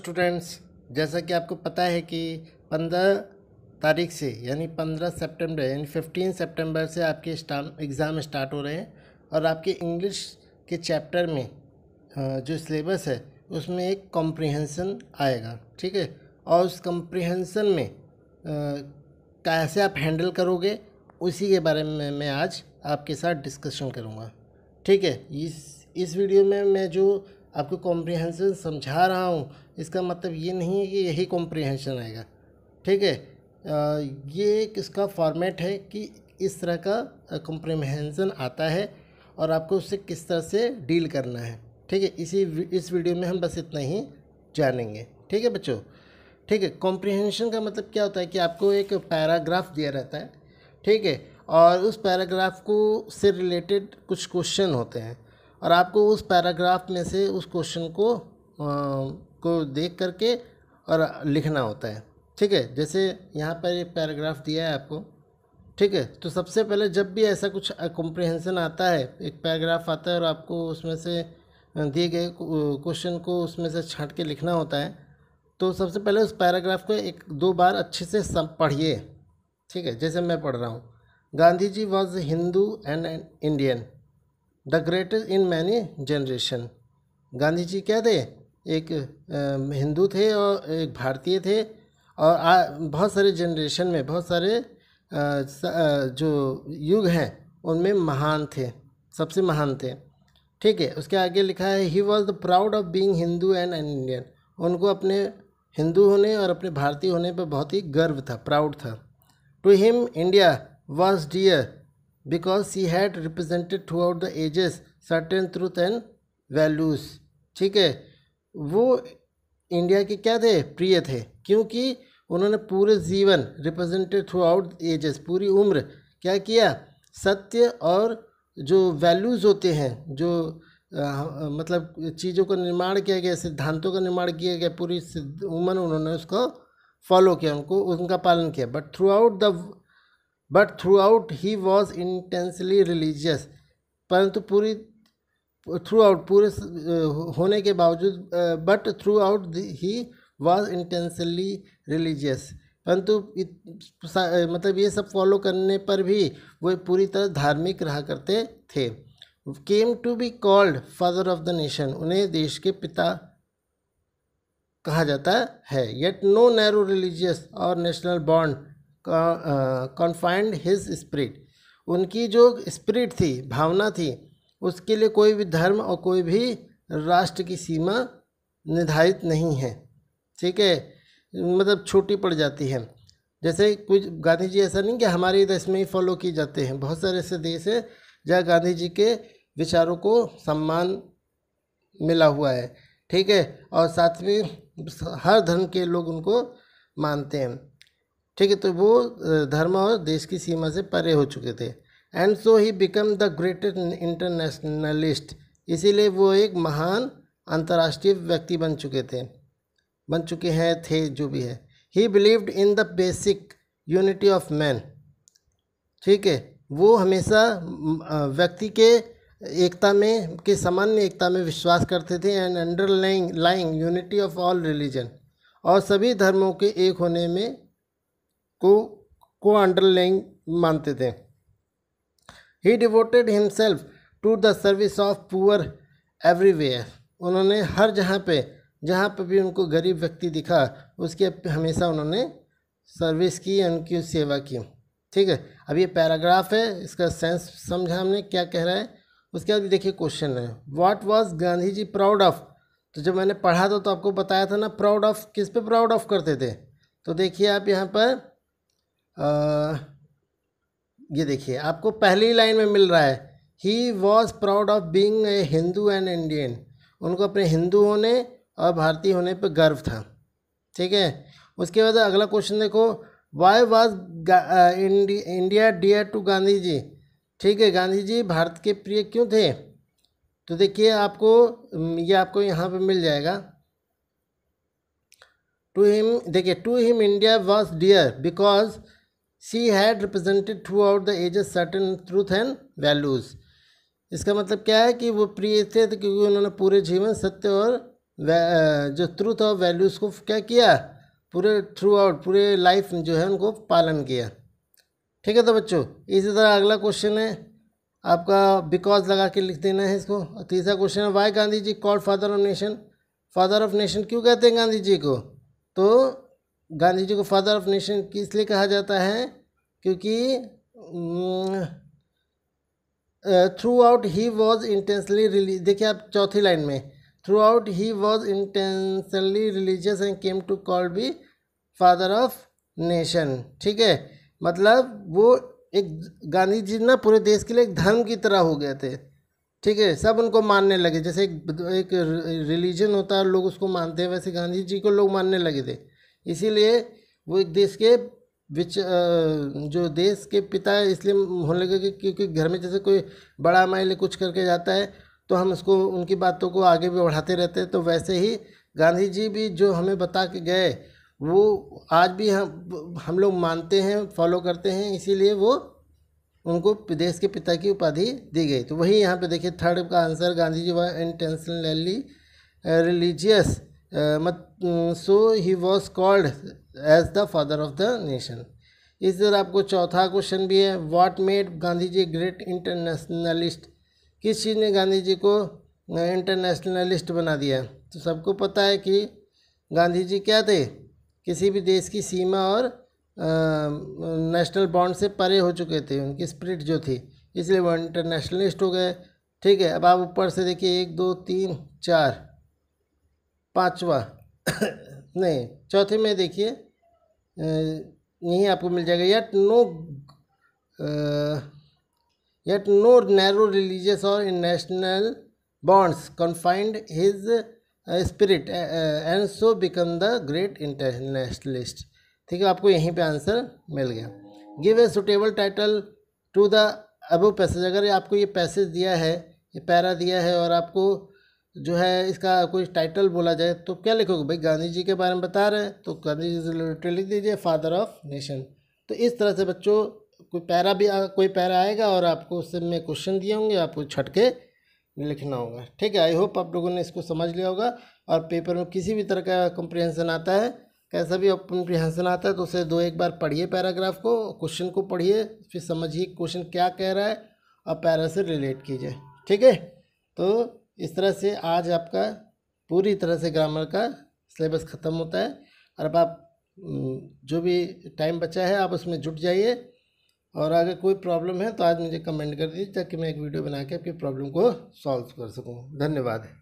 students जैसा कि आपको पता है कि पंद्रह तारीख से यानी पंद्रह सितंबर यानी फिफ्टीन सितंबर से आपके एग्ज़ाम स्टार्ट हो रहे हैं और आपके इंग्लिश के चैप्टर में जो सिलेबस है उसमें एक कॉम्प्रिहेंसन आएगा ठीक है और उस कॉम्प्रिहेंसन में कैसे आप हैंडल करोगे उसी के बारे में मैं आज आपके साथ डिस्कशन करूँगा ठीक है इस इस वीडियो में मैं जो आपको कॉम्प्रिहेंशन समझा रहा हूँ इसका मतलब ये नहीं है कि यही कॉम्प्रिहेंशन आएगा ठीक है ये एक इसका फॉर्मेट है कि इस तरह का कॉम्प्रीहेंसन आता है और आपको उससे किस तरह से डील करना है ठीक है इसी इस वीडियो में हम बस इतना ही जानेंगे ठीक है बच्चों ठीक है कॉम्प्रिहेंशन का मतलब क्या होता है कि आपको एक पैराग्राफ दिया रहता है ठीक है और उस पैराग्राफ को से रिलेटेड कुछ क्वेश्चन होते हैं और आपको उस पैराग्राफ में से उस क्वेश्चन को आ, को देख करके और लिखना होता है ठीक है जैसे यहाँ पर एक पैराग्राफ दिया है आपको ठीक है तो सबसे पहले जब भी ऐसा कुछ कॉम्प्रिहेंसन आता है एक पैराग्राफ आता है और आपको उसमें से दिए गए क्वेश्चन को उसमें से छाँट के लिखना होता है तो सबसे पहले उस पैराग्राफ को एक दो बार अच्छे से सब पढ़िए ठीक है जैसे मैं पढ़ रहा हूँ Gandhi ji was Hindu and and Indian the greatest in many generation Gandhi ji क्या थे एक हिंदू थे और एक भारतीय थे और आ, बहुत सारे जनरेशन में बहुत सारे जो युग हैं उनमें महान थे सबसे महान थे ठीक है उसके आगे लिखा है he was the proud of being Hindu and an Indian उनको अपने हिंदू होने और अपने भारतीय होने पर बहुत ही गर्व था प्राउड था to him India was dear because C had represented throughout the ages certain truth and values ठीक है वो इंडिया के क्या थे प्रिय थे क्योंकि उन्होंने पूरे जीवन रिप्रेजेंटेड थ्रू आउट एजेस पूरी उम्र क्या किया सत्य और जो वैल्यूज़ होते हैं जो आ, मतलब चीज़ों का निर्माण किया गया सिद्धांतों का निर्माण किया गया पूरी उम्र उन्होंने उसको फॉलो किया उनको उनका पालन किया but throughout the but throughout he was intensely religious परंतु पूरी थ्रू आउट पूरे होने के बावजूद but throughout he was intensely religious परंतु मतलब ये सब फॉलो करने पर भी वो पूरी तरह धार्मिक रहा करते थे came to be called father of the nation उन्हें देश के पिता कहा जाता है येट नो नैरो रिलीजियस और national bond confined his spirit उनकी जो स्प्रिट थी भावना थी उसके लिए कोई भी धर्म और कोई भी राष्ट्र की सीमा निर्धारित नहीं है ठीक है मतलब छोटी पड़ जाती है जैसे कुछ गांधी जी ऐसा नहीं कि हमारे देश में ही फॉलो किए जाते हैं बहुत सारे ऐसे देश हैं जहाँ गांधी जी के विचारों को सम्मान मिला हुआ है ठीक है और साथ में हर धर्म के लोग उनको मानते हैं ठीक है तो वो धर्म और देश की सीमा से परे हो चुके थे and so he become the greatest internationalist इसीलिए वो एक महान अंतर्राष्ट्रीय व्यक्ति बन चुके थे बन चुके हैं थे जो भी है he believed in the basic unity of man ठीक है वो हमेशा व्यक्ति के एकता में के सामान्य एकता में विश्वास करते थे and underlying lying unity of all religion और सभी धर्मों के एक होने में को को अंडरलाइन मानते थे he devoted himself to the service of poor everywhere उन्होंने हर जहाँ पे जहाँ पर भी उनको गरीब व्यक्ति दिखा उसके हमेशा उन्होंने सर्विस की उनकी सेवा की ठीक है अब ये पैराग्राफ है इसका सेंस समझा हमने क्या कह रहा है उसके बाद देखिए क्वेश्चन है what was Gandhi ji proud of तो जब मैंने पढ़ा था तो आपको बताया था ना प्राउड ऑफ किस पे प्राउड ऑफ करते थे तो देखिए आप यहाँ पर आ, ये देखिए आपको पहली लाइन में मिल रहा है he was proud of being a Hindu and Indian उनको अपने हिंदू होने और भारतीय होने पर गर्व था ठीक है उसके बाद अगला क्वेश्चन देखो why was India dear to Gandhi ji ठीक है गांधी जी भारत के प्रिय क्यों थे तो देखिए आपको ये आपको यहाँ पे मिल जाएगा टू हिम देखिए to him India was dear because C had represented throughout the ages certain truth and values इसका मतलब क्या है कि वो प्रिय थे तो क्योंकि उन्होंने पूरे जीवन सत्य और जो ट्रूथ और वैल्यूज़ को क्या किया पूरे थ्रू आउट पूरे लाइफ जो है उनको पालन किया ठीक है तो बच्चों इसी तरह अगला क्वेश्चन है आपका बिकॉज लगा के लिख देना है इसको और तीसरा क्वेश्चन है why Gandhi ji call father of nation father of nation क्यों कहते हैं गांधी जी को तो गांधी जी को फादर ऑफ नेशन इसलिए कहा जाता है क्योंकि throughout he was intensely रिलीज देखिए आप चौथी लाइन में throughout he was intensely religious and came to call be father of nation ठीक है मतलब वो एक गांधी जी ना पूरे देश के लिए एक धर्म की तरह हो गए थे ठीक है सब उनको मानने लगे जैसे एक एक रिलीजन होता है लोग उसको मानते हैं वैसे गांधी जी को लोग मानने लगे थे इसीलिए वो देश के विच जो देश के पिता है इसलिए होने लगे क्योंकि घर में जैसे कोई बड़ा माइल कुछ करके जाता है तो हम उसको उनकी बातों को आगे भी बढ़ाते रहते हैं तो वैसे ही गांधी जी भी जो हमें बता के गए वो आज भी हम हम लोग मानते हैं फॉलो करते हैं इसीलिए वो उनको देश के पिता की उपाधि दी गई तो वही यहाँ पे देखिए थर्ड का आंसर गांधी जी व इंटेंशनली रिलीजियस मत so he was called as the father of the nation इस तरह आपको चौथा क्वेश्चन भी है what made Gandhi ji great internationalist किस चीज़ ने गांधी जी को इंटरनेशनलिस्ट uh, बना दिया तो सबको पता है कि गांधी जी क्या थे किसी भी देश की सीमा और नेशनल uh, बॉन्ड से परे हो चुके थे उनकी स्प्रिट जो थी इसलिए वो इंटरनेशनलिस्ट हो गए ठीक है अब आप ऊपर से देखिए एक दो तीन चार पांचवा नहीं चौथे में देखिए यहीं आपको मिल जाएगा yet no yet no narrow religious और national bonds confined his spirit and so become the great internationalist ठीक है आपको यहीं पे आंसर मिल गया give a suitable title to the above passage अगर आपको ये पैसेज दिया है ये पैरा दिया है और आपको जो है इसका कोई टाइटल बोला जाए तो क्या लिखोगे भाई गांधी जी के बारे में बता रहे हैं तो गांधी जी से रिलेटेड लिख दीजिए फादर ऑफ नेशन तो इस तरह से बच्चों कोई पैरा भी आ, कोई पैरा आएगा और आपको उससे में क्वेश्चन दिए होंगे आपको छटके लिखना होगा ठीक है आई होप आप लोगों ने इसको समझ लिया होगा और पेपर में किसी भी तरह का कंप्रिहेंसन आता है कैसा भी कंप्रिहेंसन आता है तो उसे दो एक बार पढ़िए पैराग्राफ को क्वेश्चन को पढ़िए फिर समझिए क्वेश्चन क्या कह रहा है और पैरा से रिलेट कीजिए ठीक है तो इस तरह से आज आपका पूरी तरह से ग्रामर का सिलेबस ख़त्म होता है और अब आप हम्म, जो भी टाइम बचा है आप उसमें जुट जाइए और अगर कोई प्रॉब्लम है तो आज मुझे कमेंट कर दीजिए ताकि मैं एक वीडियो बना के आपकी प्रॉब्लम को सॉल्व कर सकूँ धन्यवाद